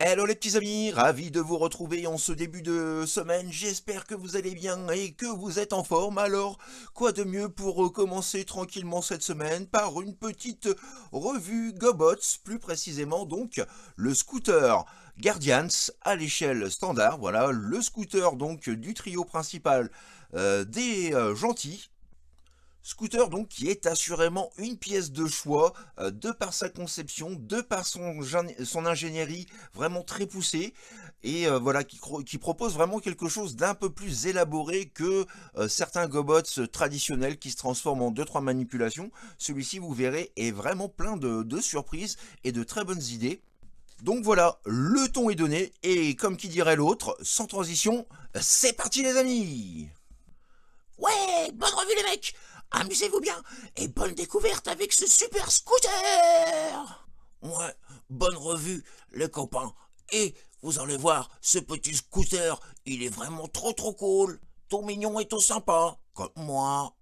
Hello les petits amis, ravi de vous retrouver en ce début de semaine, j'espère que vous allez bien et que vous êtes en forme, alors quoi de mieux pour commencer tranquillement cette semaine par une petite revue GoBots, plus précisément donc le scooter Guardians à l'échelle standard, voilà le scooter donc du trio principal euh, des euh, gentils, Scooter donc qui est assurément une pièce de choix euh, de par sa conception, de par son, ingénierie vraiment très poussée et euh, voilà qui, propose vraiment quelque chose d'un peu plus élaboré que euh, certains gobots traditionnels qui se transforment en 2-3 manipulations. Celui-ci vous verrez est vraiment plein de surprises et de très bonnes idées. Donc voilà, le ton est donné et comme qui dirait l'autre, sans transition, c'est parti les amis Ouais, bonne revue les mecs Amusez-vous bien et bonne découverte avec ce super scooter Ouais, bonne revue, les copains. Et vous allez voir, ce petit scooter, il est vraiment trop trop cool, Ton mignon et tout sympa, comme moi.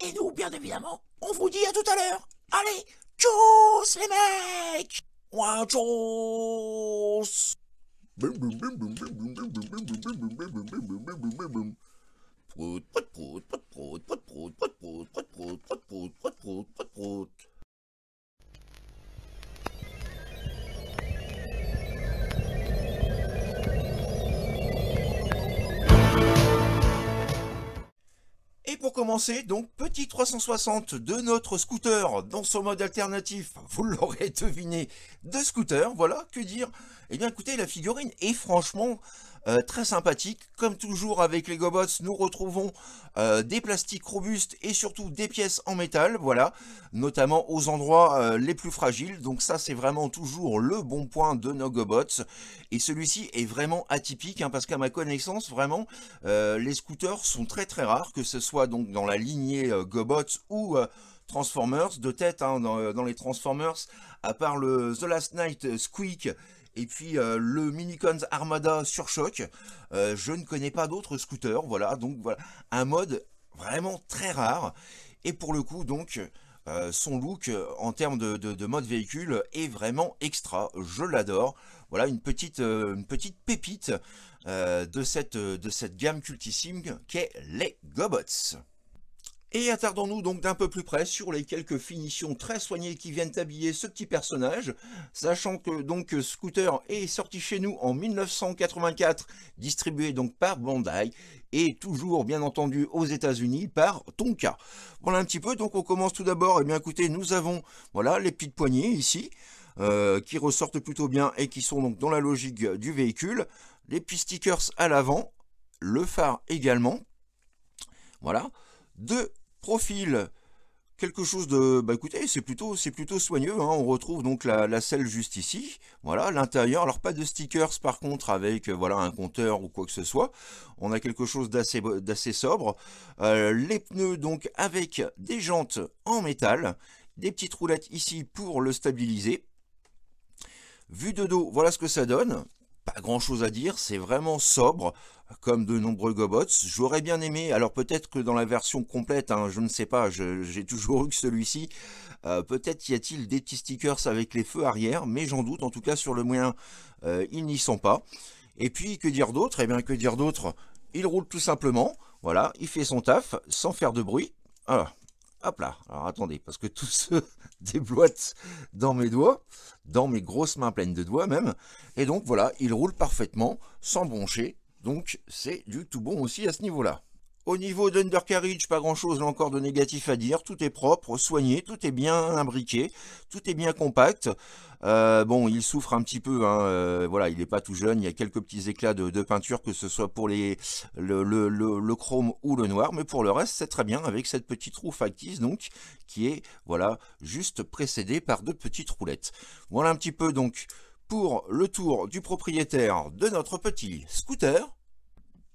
Et nous, bien évidemment, on vous dit à tout à l'heure. Allez, tchuss les mecs Ouais, tchuss donc petit 360 de notre scooter dans son mode alternatif, vous l'aurez deviné, de scooter, voilà, que dire Eh bien écoutez, la figurine est franchement euh, très sympathique. Comme toujours avec les Gobots, nous retrouvons euh, des plastiques robustes et surtout des pièces en métal, voilà, notamment aux endroits euh, les plus fragiles. Donc ça, c'est vraiment toujours le bon point de nos Gobots. Et celui-ci est vraiment atypique, hein, parce qu'à ma connaissance, vraiment, les scooters sont très très rares, que ce soit donc dans la lignée Gobots ou... Transformers de tête hein, dans, dans, les Transformers, à part le The Last Night Squeak et puis euh, le Minicons Armada sur euh, je ne connais pas d'autres scooters, voilà, donc voilà, un mode vraiment très rare, et pour le coup, donc, euh, son look en termes de, de, mode véhicule est vraiment extra, je l'adore. Voilà une petite, une petite pépite de, cette, de cette gamme cultissime qu'est les Gobots. Et attardons-nous donc d'un peu plus près sur les quelques finitions très soignées qui viennent habiller ce petit personnage, sachant que donc Scooter est sorti chez nous en 1984, distribué donc par Bandai, et toujours bien entendu aux états unis par Tonka. Voilà un petit peu, donc on commence tout d'abord, et eh bien écoutez, nous avons voilà les petites poignées ici, euh, qui ressortent plutôt bien et qui sont donc dans la logique du véhicule, les petits stickers à l'avant, le phare également, voilà de profil. Quelque chose de... Bah écoutez, c'est plutôt, plutôt soigneux. Hein. On retrouve donc la, selle juste ici. Voilà, l'intérieur. Alors pas de stickers par contre avec euh, voilà un compteur ou quoi que ce soit. On a quelque chose d'assez sobre. Euh, les pneus donc avec des jantes en métal. Des petites roulettes ici pour le stabiliser. vue de dos, voilà ce que ça donne pas grand chose à dire, c'est vraiment sobre, comme de nombreux gobots. J'aurais bien aimé, alors peut-être que dans la version complète, hein, je ne sais pas, j'ai toujours eu que celui-ci, euh, peut-être y a-t-il des petits stickers avec les feux arrière, mais j'en doute, en tout cas sur le moyen, euh, ils n'y sont pas. Et puis, que dire d'autre Eh bien, que dire d'autre Il roule tout simplement, voilà, il fait son taf, sans faire de bruit. Ah, hop là, alors attendez, parce que tout se débloite dans mes doigts dans mes grosses mains pleines de doigts même. Et donc voilà, il roule parfaitement, sans broncher. Donc c'est du tout bon aussi à ce niveau-là. Au niveau d'Undercarriage, pas grand chose encore de négatif à dire. Tout est propre, soigné, tout est bien imbriqué, tout est bien compact. Euh, bon, il souffre un petit peu, hein, euh, voilà, il n'est pas tout jeune, il y a quelques petits éclats de, peinture, que ce soit pour les, le, chrome ou le noir, mais pour le reste, c'est très bien avec cette petite roue factice, donc, qui est, voilà, juste précédée par deux petites roulettes. Voilà un petit peu, donc, pour le tour du propriétaire de notre petit scooter.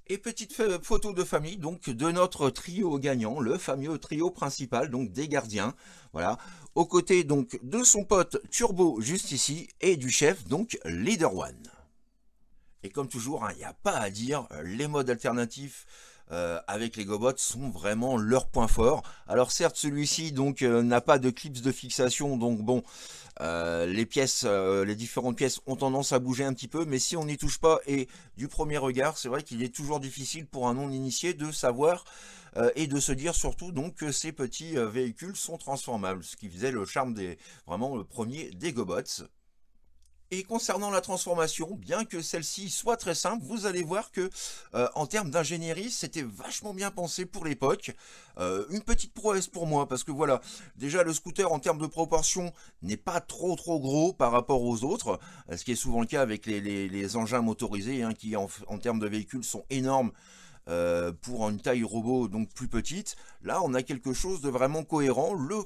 Et petite photo de famille donc de notre trio gagnant, le fameux trio principal donc des gardiens, voilà, aux côtés donc de son pote Turbo juste ici et du chef donc Leader One. Et comme toujours, il hein, n'y a pas à dire, les modes alternatifs euh, avec les gobots sont vraiment leur point fort. Alors certes celui-ci donc euh, n'a pas de clips de fixation donc bon euh, les pièces, les différentes pièces ont tendance à bouger un petit peu mais si on n'y touche pas et du premier regard c'est vrai qu'il est toujours difficile pour un non initié de savoir et de se dire surtout donc que ces petits véhicules sont transformables ce qui faisait le charme des vraiment le premier des gobots. Et concernant la transformation, bien que celle-ci soit très simple, vous allez voir que euh, en termes d'ingénierie, c'était vachement bien pensé pour l'époque. Euh, une petite prouesse pour moi, parce que voilà, déjà le scooter en termes de proportion n'est pas trop trop gros par rapport aux autres, euh, ce qui est souvent le cas avec les, engins motorisés, hein, qui en, termes de véhicules sont énormes. pour une taille robot donc plus petite. Là, on a quelque chose de vraiment cohérent. Le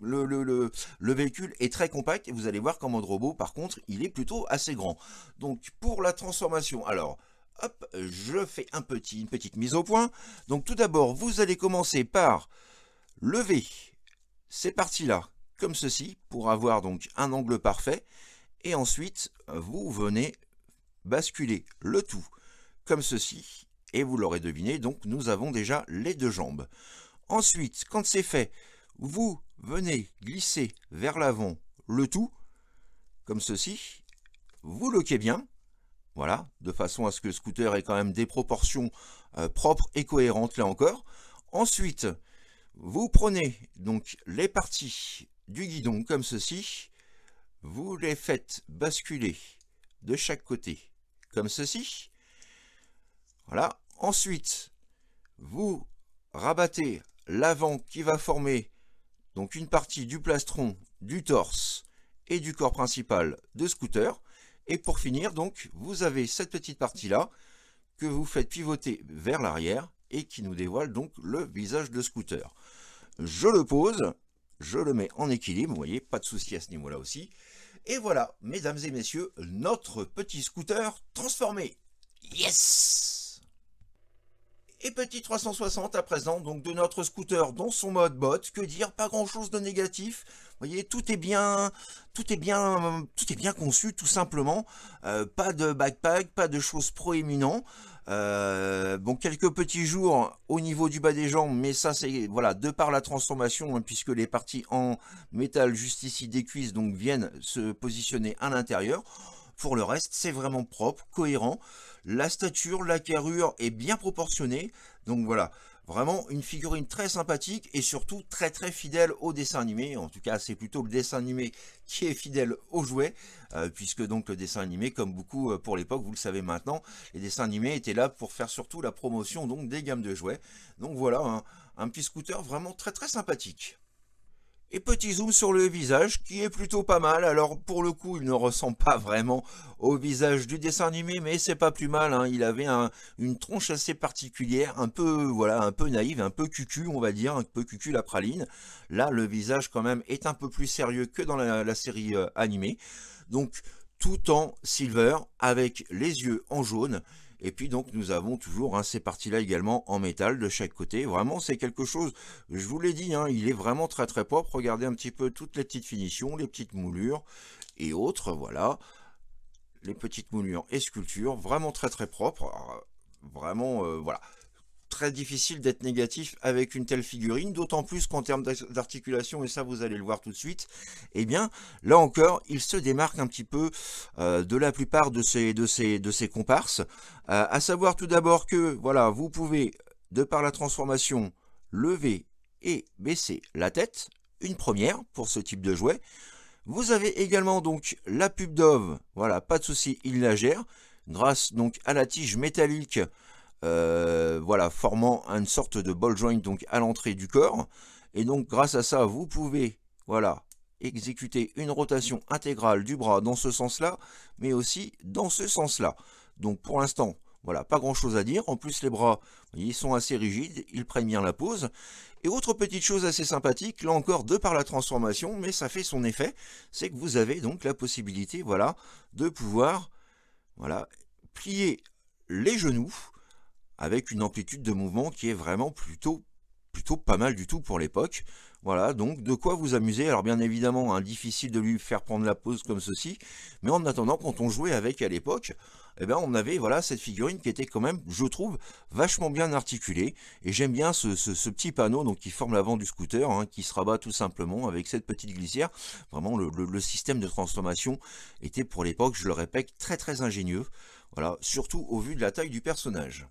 le, le, véhicule est très compact et vous allez voir qu'en mode robot, par contre, il est plutôt assez grand. Donc pour la transformation, alors... Hop, je fais un petit, une petite mise au point. Donc tout d'abord, vous allez commencer par lever ces parties-là, comme ceci, pour avoir donc un angle parfait. Et ensuite, vous venez basculer le tout, comme ceci. Et vous l'aurez deviné, donc nous avons déjà les deux jambes. Ensuite, quand c'est fait, vous venez glisser vers l'avant le tout, comme ceci, vous loquez bien, voilà, de façon à ce que le scooter ait quand même des proportions euh, propres et cohérentes là encore. Ensuite, vous prenez donc les parties du guidon comme ceci, vous les faites basculer de chaque côté comme ceci. Voilà, ensuite, vous rabattez l'avant qui va former donc une partie du plastron, du torse et du corps principal de scooter. Et pour finir, donc, vous avez cette petite partie-là que vous faites pivoter vers l'arrière et qui nous dévoile donc le visage de scooter. Je le pose, je le mets en équilibre, vous voyez, pas de souci à ce niveau-là aussi. Et voilà, mesdames et messieurs, notre petit scooter transformé. Yes et petit 360 à présent, donc de notre scooter dans son mode bot, que dire, pas grand chose de négatif, vous voyez, tout est bien, tout est bien, tout est bien conçu, tout simplement, euh, pas de backpack, pas de choses proéminentes, euh, bon, quelques petits jours au niveau du bas des jambes, mais ça c'est voilà de par la transformation, hein, puisque les parties en métal juste ici des cuisses donc viennent se positionner à l'intérieur. Pour le reste, c'est vraiment propre, cohérent. La stature, la carrure est bien proportionnée. Donc voilà, vraiment une figurine très sympathique et surtout très très fidèle au dessin animé. En tout cas, c'est plutôt le dessin animé qui est fidèle au jouet, euh, puisque donc le dessin animé, comme beaucoup euh, pour l'époque, vous le savez maintenant, les dessins animés étaient là pour faire surtout la promotion donc des gammes de jouets. Donc voilà, un petit scooter vraiment très très sympathique. Et petit zoom sur le visage qui est plutôt pas mal. Alors pour le coup, il ne ressemble pas vraiment au visage du dessin animé, mais c'est pas plus mal. Hein. Il avait une tronche assez particulière, un peu voilà, un peu naïve, un peu cucu, on va dire, un peu cucu la praline. Là, le visage quand même est un peu plus sérieux que dans la, série euh, animée. Donc tout en silver avec les yeux en jaune et puis donc nous avons toujours hein, ces parties-là également en métal de chaque côté. Vraiment c'est quelque chose, je vous l'ai dit, hein, il est vraiment très très propre. Regardez un petit peu toutes les petites finitions, les petites moulures et autres, voilà. Les petites moulures et sculptures, vraiment très très propres. vraiment, euh, voilà difficile d'être négatif avec une telle figurine, d'autant plus qu'en termes d'articulation, et ça vous allez le voir tout de suite, eh bien, là encore, il se démarque un petit peu euh, de la plupart de ses, de ses, de ses comparses, euh, à savoir tout d'abord que, voilà, vous pouvez, de par la transformation, lever et baisser la tête, une première pour ce type de jouet. Vous avez également donc la pub Dove, voilà, pas de souci, il la gère, grâce donc à la tige métallique euh, voilà, formant une sorte de ball joint donc à l'entrée du corps. Et donc grâce à ça, vous pouvez voilà, exécuter une rotation intégrale du bras dans ce sens-là, mais aussi dans ce sens-là. Donc pour l'instant, voilà, pas grand-chose à dire. En plus, les bras, ils sont assez rigides, ils prennent bien la pose. Et autre petite chose assez sympathique, là encore, de par la transformation, mais ça fait son effet, c'est que vous avez donc la possibilité, voilà, de pouvoir, voilà, plier les genoux, avec une amplitude de mouvement qui est vraiment plutôt plutôt pas mal du tout pour l'époque. Voilà, donc de quoi vous amuser. Alors bien évidemment, hein, difficile de lui faire prendre la pause comme ceci, mais en attendant, quand on jouait avec à l'époque, eh ben, on avait voilà cette figurine qui était quand même, je trouve, vachement bien articulée. Et j'aime bien ce, petit panneau donc, qui forme l'avant du scooter, hein, qui se rabat tout simplement avec cette petite glissière. Vraiment, le système de transformation était pour l'époque, je le répète, très très ingénieux. Voilà, surtout au vu de la taille du personnage.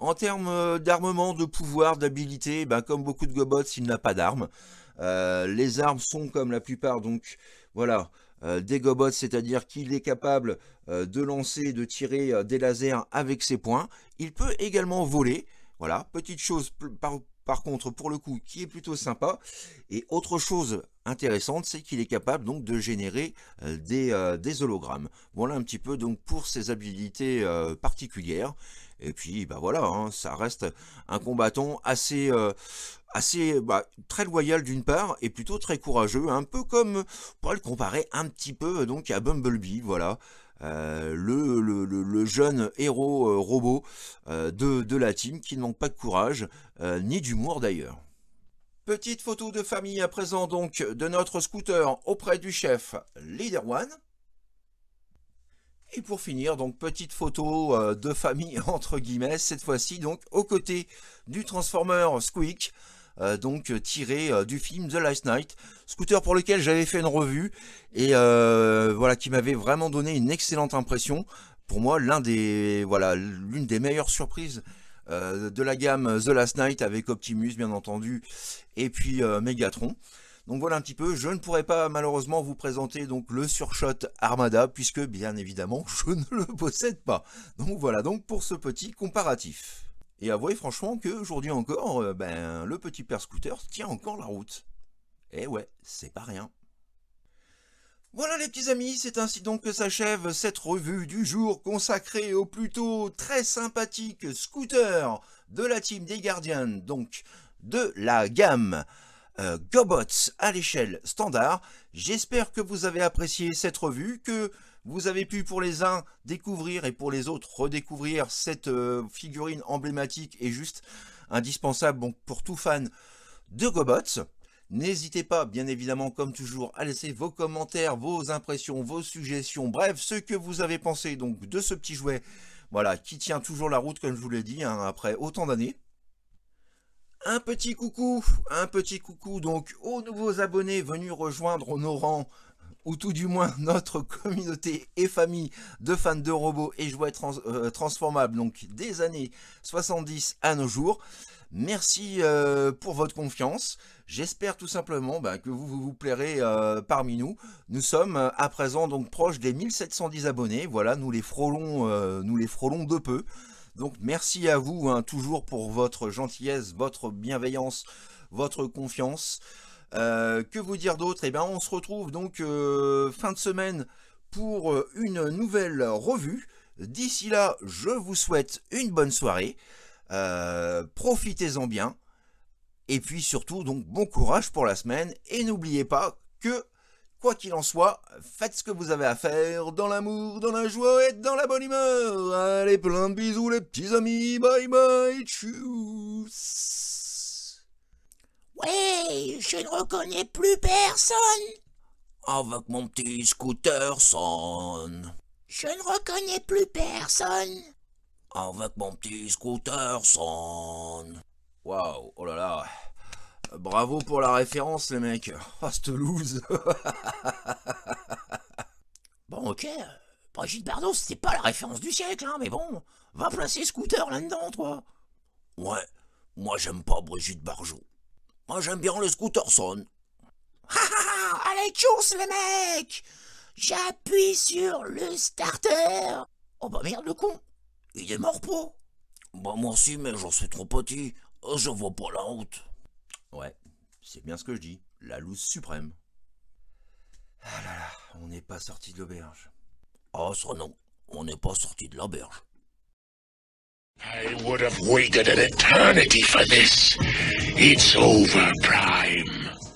En termes euh, d'armement, de pouvoir, d'habilité, ben comme beaucoup de gobots, il n'a pas d'armes. Euh, les armes sont comme la plupart, donc voilà, euh, des gobots, c'est-à-dire qu'il est capable de lancer, de tirer des lasers avec ses poings. Il peut également voler, voilà, petite chose par, par contre pour le coup qui est plutôt sympa. Et autre chose intéressante, c'est qu'il est capable donc de générer euh, des, euh, des, hologrammes. Voilà un petit peu donc pour ses habilités euh, particulières. Et puis bah voilà, hein, ça reste un combattant assez assez bah, très loyal d'une part et plutôt très courageux, un peu comme pour le comparer un petit peu donc à Bumblebee, voilà. le, le, jeune héros robot de, de la team qui ne manque pas de courage, ni d'humour d'ailleurs. Petite photo de famille à présent donc de notre scooter auprès du chef Leader One. Et pour finir, donc petite photo euh, de famille entre guillemets, cette fois-ci donc aux côtés du Transformer Squeak, euh, donc tiré euh, du film The Last Knight, scooter pour lequel j'avais fait une revue et voilà qui m'avait vraiment donné une excellente impression. Pour moi, l'un des voilà l'une des meilleures surprises euh, de la gamme The Last Night avec Optimus bien entendu et puis euh, Megatron. Donc voilà un petit peu, je ne pourrais pas malheureusement vous présenter donc le surshot Armada puisque bien évidemment je ne le possède pas. Donc voilà donc pour ce petit comparatif. Et avouez franchement qu'aujourd'hui encore, euh, ben, le petit père scooter tient encore la route. Et eh ouais, c'est pas rien. Voilà les petits amis, c'est ainsi donc que s'achève cette revue du jour consacrée au plutôt très sympathique scooter de la team des gardiens, donc de la gamme euh, GoBots à l'échelle standard. J'espère que vous avez apprécié cette revue, que vous avez pu pour les uns découvrir et pour les autres redécouvrir cette euh, figurine emblématique et juste indispensable pour tout fan de GoBots. N'hésitez pas, bien évidemment, comme toujours, à laisser vos commentaires, vos impressions, vos suggestions, bref, ce que vous avez pensé donc de ce petit jouet, voilà, qui tient toujours la route, comme je vous l'ai dit, hein, après autant d'années. Un petit coucou, un petit coucou donc aux nouveaux abonnés venus rejoindre nos rangs ou tout du moins notre communauté et famille de fans de robots et jouets euh, transformables, donc des années 70 à nos jours. Merci euh, pour votre confiance. J'espère tout simplement bah, que vous, vous, plairez euh, parmi nous. Nous sommes euh, à présent donc proches des 1710 abonnés. Voilà, nous les frôlons, nous les frôlons de peu. Donc merci à vous hein, toujours pour votre gentillesse, votre bienveillance, votre confiance. que vous dire d'autre Eh bien, on se retrouve donc fin de semaine pour une nouvelle revue. D'ici là, je vous souhaite une bonne soirée. Euh, profitez-en bien. Et puis surtout, donc, bon courage pour la semaine. Et n'oubliez pas que, quoi qu'il en soit, faites ce que vous avez à faire dans l'amour, dans la joie et dans la bonne humeur. Allez, plein de bisous, les petits amis. Bye bye. Tchuss. Ouais, je ne reconnais plus personne. Avec mon petit scooter son Je ne reconnais plus personne avec mon petit scooter son Waouh, oh là là. Bravo pour la référence, les mecs. Ah, loose. bon, ok. Brigitte Bardot, c'était pas la référence du siècle, hein, mais bon. Va placer scooter là-dedans, toi. Ouais, moi j'aime pas Brigitte Bardot. Moi j'aime bien le scooter son Ha Allez, course, les mecs J'appuie sur le starter Oh bah merde, le con il est mort pas Bah moi aussi, mais j'en suis trop petit. Euh, je vois pas la route. Ouais, c'est bien ce que je dis. La loose suprême. Ah là là, on n'est pas sorti de l'auberge. Ah ça non, on n'est pas sorti de l'auberge. I would have waited an eternity for this. It's over, Prime.